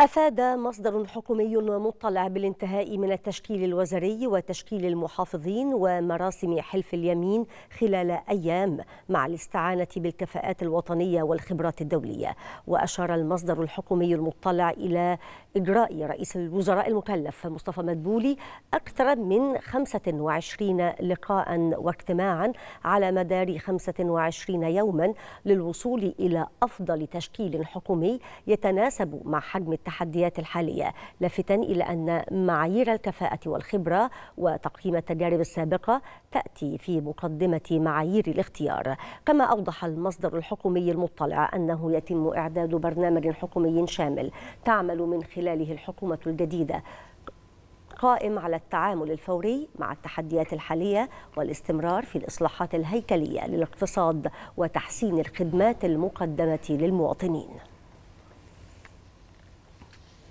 أفاد مصدر حكومي مطلع بالانتهاء من التشكيل الوزري وتشكيل المحافظين ومراسم حلف اليمين خلال أيام مع الاستعانة بالكفاءات الوطنية والخبرات الدولية وأشار المصدر الحكومي المطلع إلى إجراء رئيس الوزراء المكلف مصطفى مدبولي أكثر من 25 لقاء واجتماعا على مدار 25 يوما للوصول إلى أفضل تشكيل حكومي يتناسب مع حجم التحديد التحديات الحالية لافتا إلى أن معايير الكفاءة والخبرة وتقييم التجارب السابقة تأتي في مقدمة معايير الاختيار كما أوضح المصدر الحكومي المطلع أنه يتم إعداد برنامج حكومي شامل تعمل من خلاله الحكومة الجديدة قائم على التعامل الفوري مع التحديات الحالية والاستمرار في الإصلاحات الهيكلية للاقتصاد وتحسين الخدمات المقدمة للمواطنين